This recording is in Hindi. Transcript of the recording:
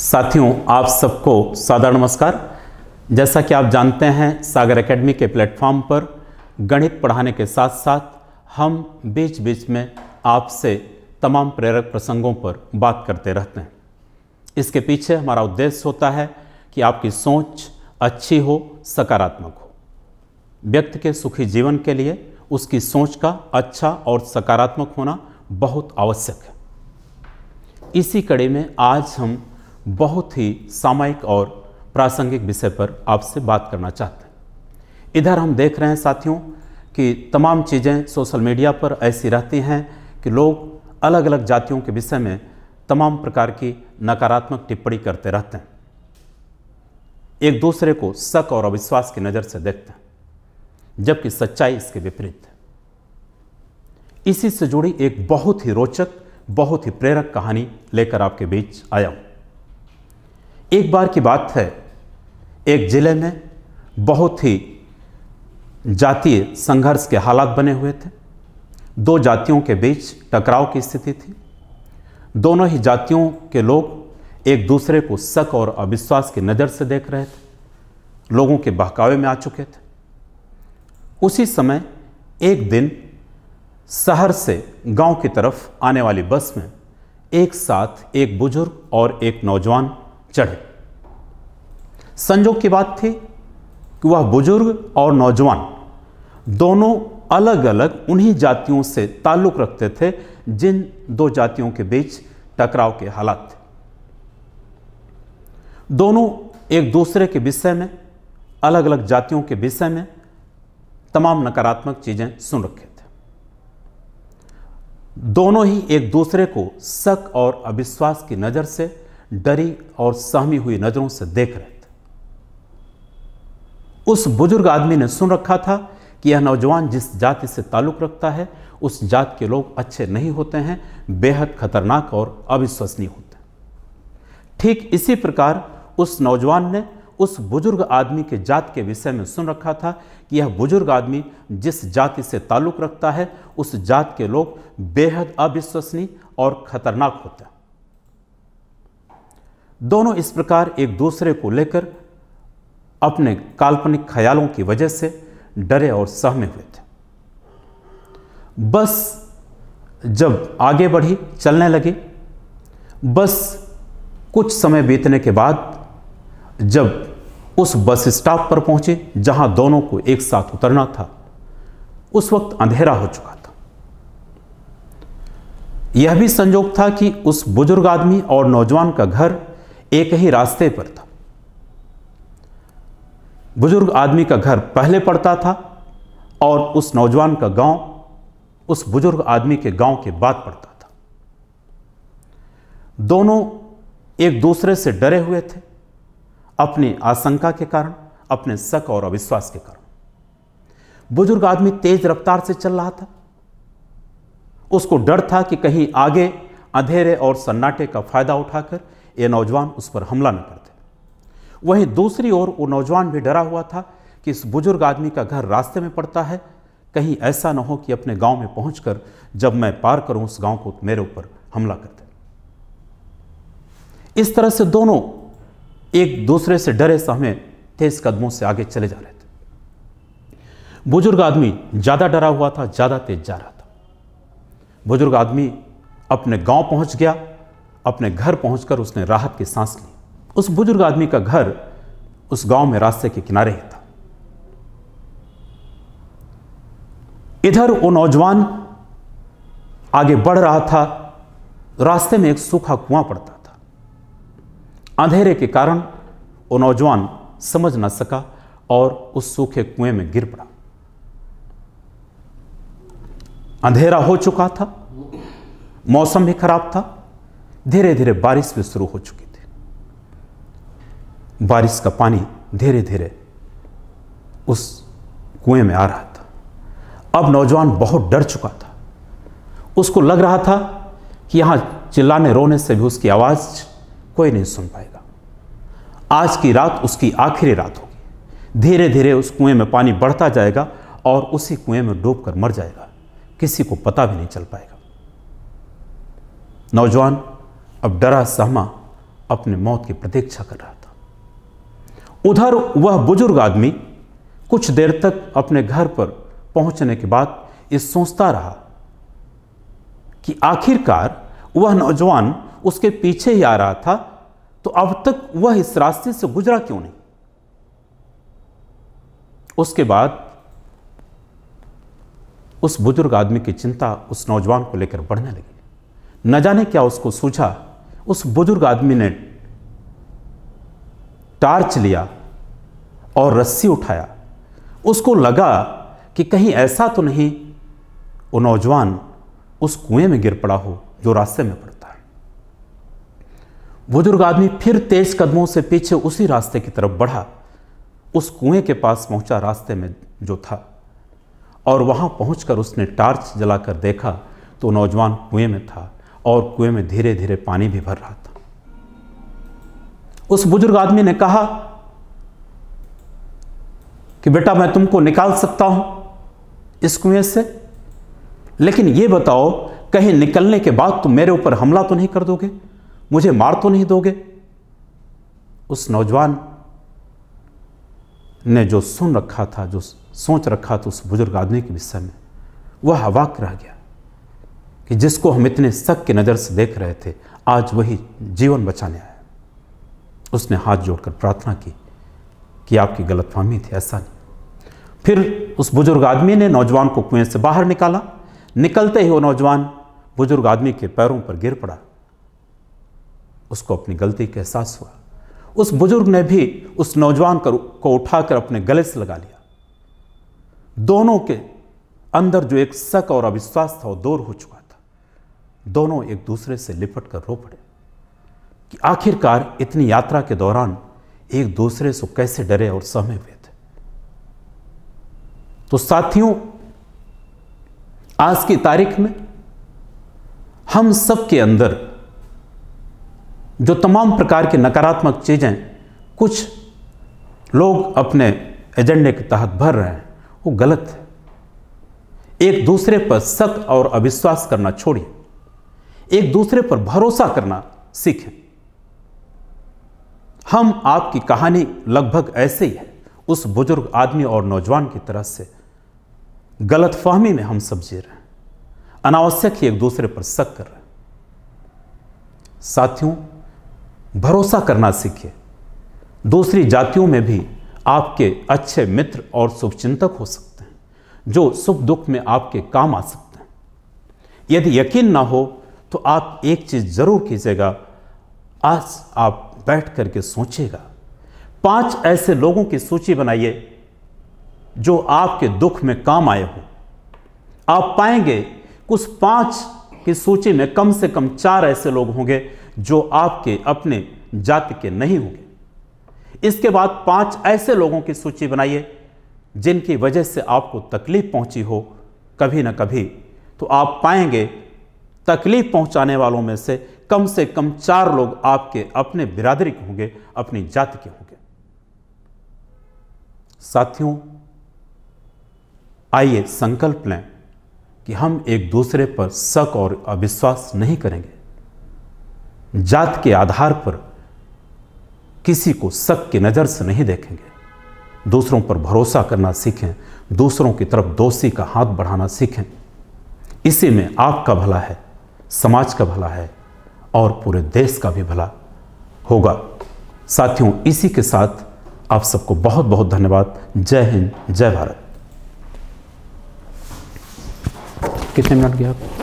साथियों आप सबको साधारण नमस्कार जैसा कि आप जानते हैं सागर एकेडमी के प्लेटफॉर्म पर गणित पढ़ाने के साथ साथ हम बीच बीच में आपसे तमाम प्रेरक प्रसंगों पर बात करते रहते हैं इसके पीछे हमारा उद्देश्य होता है कि आपकी सोच अच्छी हो सकारात्मक हो व्यक्ति के सुखी जीवन के लिए उसकी सोच का अच्छा और सकारात्मक होना बहुत आवश्यक है इसी कड़ी में आज हम बहुत ही सामयिक और प्रासंगिक विषय पर आपसे बात करना चाहते हैं इधर हम देख रहे हैं साथियों कि तमाम चीज़ें सोशल मीडिया पर ऐसी रहती हैं कि लोग अलग अलग जातियों के विषय में तमाम प्रकार की नकारात्मक टिप्पणी करते रहते हैं एक दूसरे को शक और अविश्वास की नज़र से देखते हैं जबकि सच्चाई इसके विपरीत है इसी से जुड़ी एक बहुत ही रोचक बहुत ही प्रेरक कहानी लेकर आपके बीच आया हूं एक बार की बात है एक ज़िले में बहुत ही जातीय संघर्ष के हालात बने हुए थे दो जातियों के बीच टकराव की स्थिति थी दोनों ही जातियों के लोग एक दूसरे को शक और अविश्वास की नज़र से देख रहे थे लोगों के बहकावे में आ चुके थे उसी समय एक दिन शहर से गांव की तरफ आने वाली बस में एक साथ एक बुजुर्ग और एक नौजवान चढ़े संजोग की बात थी कि वह बुजुर्ग और नौजवान दोनों अलग अलग उन्हीं जातियों से ताल्लुक़ रखते थे जिन दो जातियों के बीच टकराव के हालात थे दोनों एक दूसरे के विषय में अलग अलग जातियों के विषय में तमाम नकारात्मक चीज़ें सुन रखे थे दोनों ही एक दूसरे को शक और अविश्वास की नज़र से डरी और सहमी हुई नजरों से देख रहे थे उस बुजुर्ग आदमी ने सुन रखा था कि यह नौजवान जिस जाति से ताल्लुक रखता है उस जात के लोग अच्छे नहीं होते हैं बेहद खतरनाक और अविश्वसनीय होते हैं ठीक इसी प्रकार उस नौजवान ने उस बुजुर्ग आदमी के जात के विषय में सुन रखा था कि यह बुजुर्ग आदमी जिस जाति से ताल्लुक रखता है उस जात के लोग बेहद अविश्वसनीय और खतरनाक होते हैं दोनों इस प्रकार एक दूसरे को लेकर अपने काल्पनिक ख्यालों की वजह से डरे और सहमे हुए थे बस जब आगे बढ़ी चलने लगी बस कुछ समय बीतने के बाद जब उस बस स्टॉप पर पहुंचे जहां दोनों को एक साथ उतरना था उस वक्त अंधेरा हो चुका था यह भी संजोग था कि उस बुजुर्ग आदमी और नौजवान का घर एक ही रास्ते पर था बुजुर्ग आदमी का घर पहले पड़ता था और उस नौजवान का गांव उस बुजुर्ग आदमी के गांव के बाद पड़ता था दोनों एक दूसरे से डरे हुए थे अपनी आशंका के कारण अपने शक और अविश्वास के कारण बुजुर्ग आदमी तेज रफ्तार से चल रहा था उसको डर था कि कहीं आगे अंधेरे और सन्नाटे का फायदा उठाकर ये नौजवान उस पर हमला न करते वहीं दूसरी ओर वो नौजवान भी डरा हुआ था कि इस बुजुर्ग आदमी का घर रास्ते में पड़ता है कहीं ऐसा न हो कि अपने गांव में पहुंचकर जब मैं पार करूं उस गांव को तो मेरे ऊपर हमला कर दे इस तरह से दोनों एक दूसरे से डरे समय तेज कदमों से आगे चले जा रहे थे बुजुर्ग आदमी ज़्यादा डरा हुआ था ज़्यादा तेज जा रहा था बुजुर्ग आदमी अपने गांव पहुंच गया अपने घर पहुंचकर उसने राहत की सांस ली उस बुजुर्ग आदमी का घर उस गांव में रास्ते के किनारे ही था इधर वो नौजवान आगे बढ़ रहा था रास्ते में एक सूखा कुआं पड़ता था अंधेरे के कारण वो नौजवान समझ न सका और उस सूखे कुएं में गिर पड़ा अंधेरा हो चुका था मौसम भी खराब था धीरे धीरे बारिश भी शुरू हो चुकी थी बारिश का पानी धीरे धीरे उस कुएं में आ रहा था अब नौजवान बहुत डर चुका था उसको लग रहा था कि यहां चिल्लाने रोने से भी उसकी आवाज़ कोई नहीं सुन पाएगा आज की रात उसकी आखिरी रात होगी धीरे धीरे उस कुएं में पानी बढ़ता जाएगा और उसी कुएं में डूबकर मर जाएगा किसी को पता भी नहीं चल पाएगा नौजवान अब डरा सहमा अपने मौत की प्रतीक्षा कर रहा था उधर वह बुजुर्ग आदमी कुछ देर तक अपने घर पर पहुंचने के बाद ये सोचता रहा कि आखिरकार वह नौजवान उसके पीछे ही आ रहा था तो अब तक वह इस रास्ते से गुजरा क्यों नहीं उसके बाद उस बुजुर्ग आदमी की चिंता उस नौजवान को लेकर बढ़ने लगी न जाने क्या उसको सूझा उस बुजुर्ग आदमी ने टार्च लिया और रस्सी उठाया उसको लगा कि कहीं ऐसा तो नहीं वो नौजवान उस कुएं में गिर पड़ा हो जो रास्ते में पड़ता है बुजुर्ग आदमी फिर तेज कदमों से पीछे उसी रास्ते की तरफ बढ़ा उस कुएं के पास पहुंचा रास्ते में जो था और वहां पहुंचकर उसने टार्च जलाकर देखा तो नौजवान कुएं में था और कुएं में धीरे धीरे पानी भी भर रहा था उस बुजुर्ग आदमी ने कहा कि बेटा मैं तुमको निकाल सकता हूं इस कुएं से लेकिन यह बताओ कहीं निकलने के बाद तुम मेरे ऊपर हमला तो नहीं कर दोगे मुझे मार तो नहीं दोगे उस नौजवान ने जो सुन रखा था जो सोच रखा था उस बुजुर्ग आदमी के विषय में वह हवाक रह गया कि जिसको हम इतने शक की नज़र से देख रहे थे आज वही जीवन बचाने आया उसने हाथ जोड़कर प्रार्थना की कि आपकी गलतफहमी थी ऐसा नहीं फिर उस बुजुर्ग आदमी ने नौजवान को कुएं से बाहर निकाला निकलते ही वो नौजवान बुजुर्ग आदमी के पैरों पर गिर पड़ा उसको अपनी गलती का एहसास हुआ उस बुजुर्ग ने भी उस नौजवान को उठाकर अपने गले से लगा लिया दोनों के अंदर जो एक शक और अविश्वास था वो दूर हो चुका दोनों एक दूसरे से लिपट कर रो पड़े कि आखिरकार इतनी यात्रा के दौरान एक दूसरे से कैसे डरे और सहमे हुए थे तो साथियों आज की तारीख में हम सब के अंदर जो तमाम प्रकार की नकारात्मक चीज़ें कुछ लोग अपने एजेंडे के तहत भर रहे हैं वो गलत है एक दूसरे पर शक और अविश्वास करना छोड़िए एक दूसरे पर भरोसा करना सीखें हम आपकी कहानी लगभग ऐसे ही है उस बुजुर्ग आदमी और नौजवान की तरह से गलत फहमी में हम सब जी रहे हैं अनावश्यक ही एक दूसरे पर शक कर रहे हैं साथियों भरोसा करना सीखिए दूसरी जातियों में भी आपके अच्छे मित्र और शुभचिंतक हो सकते हैं जो सुख दुख में आपके काम आ सकते हैं यदि यकीन ना हो तो आप एक चीज़ ज़रूर कीजिएगा आज आप बैठ करके सोचिएगा पांच ऐसे लोगों की सूची बनाइए जो आपके दुख में काम आए हो आप पाएंगे कुछ पांच की सूची में कम से कम चार ऐसे लोग होंगे जो आपके अपने जाति के नहीं होंगे इसके बाद पांच ऐसे लोगों की सूची बनाइए जिनकी वजह से आपको तकलीफ पहुंची हो कभी ना कभी तो आप पाएंगे तकलीफ पहुंचाने वालों में से कम से कम चार लोग आपके अपने बिरादरी के होंगे अपनी जाति के होंगे साथियों आइए संकल्प लें कि हम एक दूसरे पर शक और अविश्वास नहीं करेंगे जात के आधार पर किसी को शक की नज़र से नहीं देखेंगे दूसरों पर भरोसा करना सीखें दूसरों की तरफ दोषी का हाथ बढ़ाना सीखें इसी में आपका भला है समाज का भला है और पूरे देश का भी भला होगा साथियों इसी के साथ आप सबको बहुत बहुत धन्यवाद जय हिंद जय भारत कितने मिनट गया आप